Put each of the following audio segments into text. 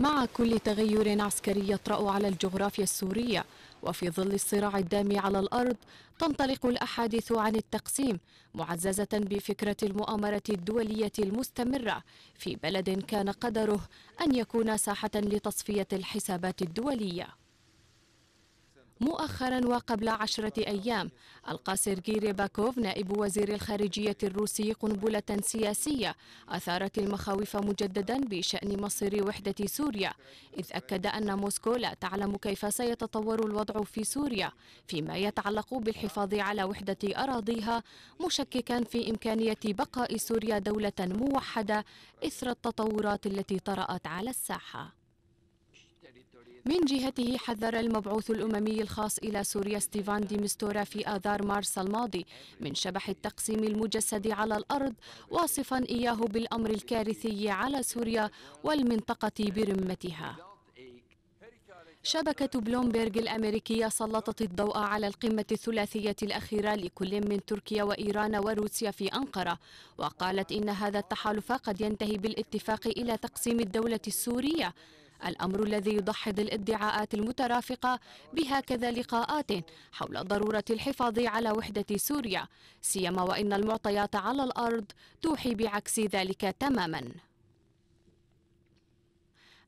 مع كل تغير عسكري يطرأ على الجغرافيا السورية وفي ظل الصراع الدامي على الأرض تنطلق الأحاديث عن التقسيم معززة بفكرة المؤامرة الدولية المستمرة في بلد كان قدره أن يكون ساحة لتصفية الحسابات الدولية مؤخرا وقبل عشرة أيام ألقى سيرجي ريباكوف نائب وزير الخارجية الروسي قنبلة سياسية أثارت المخاوف مجددا بشأن مصير وحدة سوريا إذ أكد أن موسكو لا تعلم كيف سيتطور الوضع في سوريا فيما يتعلق بالحفاظ على وحدة أراضيها مشككا في إمكانية بقاء سوريا دولة موحدة إثر التطورات التي طرأت على الساحة من جهته حذر المبعوث الأممي الخاص إلى سوريا ستيفان ديمستورا في آذار مارس الماضي من شبح التقسيم المجسد على الأرض واصفا إياه بالأمر الكارثي على سوريا والمنطقة برمتها شبكة بلومبيرغ الأمريكية سلطت الضوء على القمة الثلاثية الأخيرة لكل من تركيا وإيران وروسيا في أنقرة وقالت إن هذا التحالف قد ينتهي بالاتفاق إلى تقسيم الدولة السورية الأمر الذي يدحض الادعاءات المترافقة بهكذا لقاءات حول ضرورة الحفاظ على وحدة سوريا سيما وإن المعطيات على الأرض توحي بعكس ذلك تماماً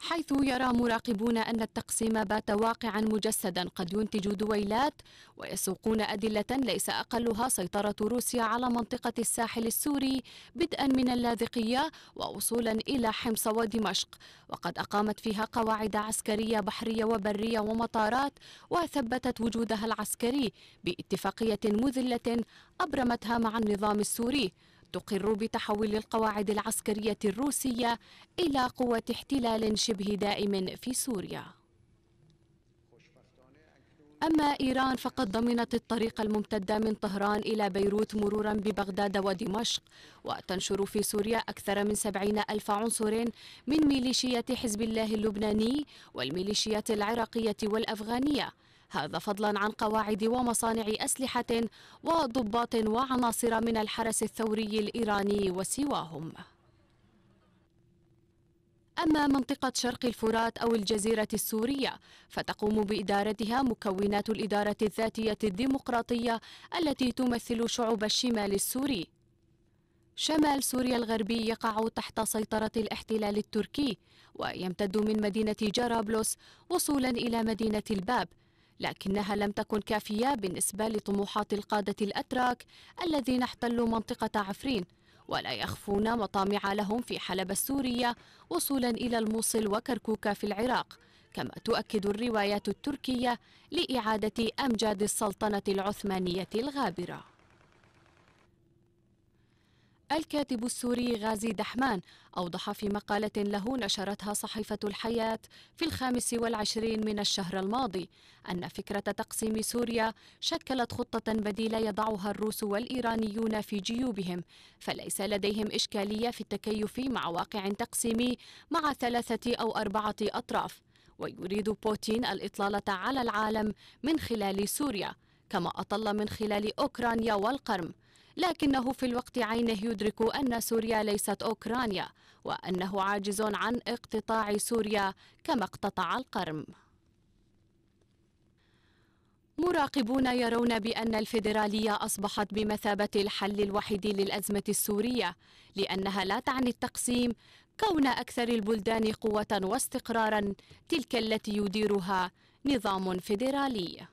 حيث يرى مراقبون أن التقسيم بات واقعا مجسدا قد ينتج دويلات ويسوقون أدلة ليس أقلها سيطرة روسيا على منطقة الساحل السوري بدءا من اللاذقية ووصولا إلى حمص ودمشق وقد أقامت فيها قواعد عسكرية بحرية وبرية ومطارات وثبتت وجودها العسكري باتفاقية مذلة أبرمتها مع النظام السوري تقر بتحول القواعد العسكرية الروسية إلى قوة احتلال شبه دائم في سوريا أما إيران فقد ضمنت الطريق الممتدة من طهران إلى بيروت مرورا ببغداد ودمشق وتنشر في سوريا أكثر من سبعين ألف عنصر من ميليشيات حزب الله اللبناني والميليشيات العراقية والأفغانية هذا فضلا عن قواعد ومصانع أسلحة وضباط وعناصر من الحرس الثوري الإيراني وسواهم أما منطقة شرق الفرات أو الجزيرة السورية فتقوم بإدارتها مكونات الإدارة الذاتية الديمقراطية التي تمثل شعوب الشمال السوري شمال سوريا الغربي يقع تحت سيطرة الاحتلال التركي ويمتد من مدينة جرابلس وصولا إلى مدينة الباب لكنها لم تكن كافية بالنسبة لطموحات القادة الأتراك الذين احتلوا منطقة عفرين ولا يخفون مطامع لهم في حلب السورية وصولا إلى الموصل وكركوك في العراق كما تؤكد الروايات التركية لإعادة أمجاد السلطنة العثمانية الغابرة الكاتب السوري غازي دحمان أوضح في مقالة له نشرتها صحيفة الحياة في الخامس والعشرين من الشهر الماضي أن فكرة تقسيم سوريا شكلت خطة بديلة يضعها الروس والإيرانيون في جيوبهم فليس لديهم إشكالية في التكيف مع واقع تقسيمي مع ثلاثة أو أربعة أطراف ويريد بوتين الإطلالة على العالم من خلال سوريا كما أطل من خلال أوكرانيا والقرم لكنه في الوقت عينه يدرك أن سوريا ليست أوكرانيا وأنه عاجز عن اقتطاع سوريا كما اقتطع القرم مراقبون يرون بأن الفيدرالية أصبحت بمثابة الحل الوحيد للأزمة السورية لأنها لا تعني التقسيم كون أكثر البلدان قوة واستقرارا تلك التي يديرها نظام فيدرالي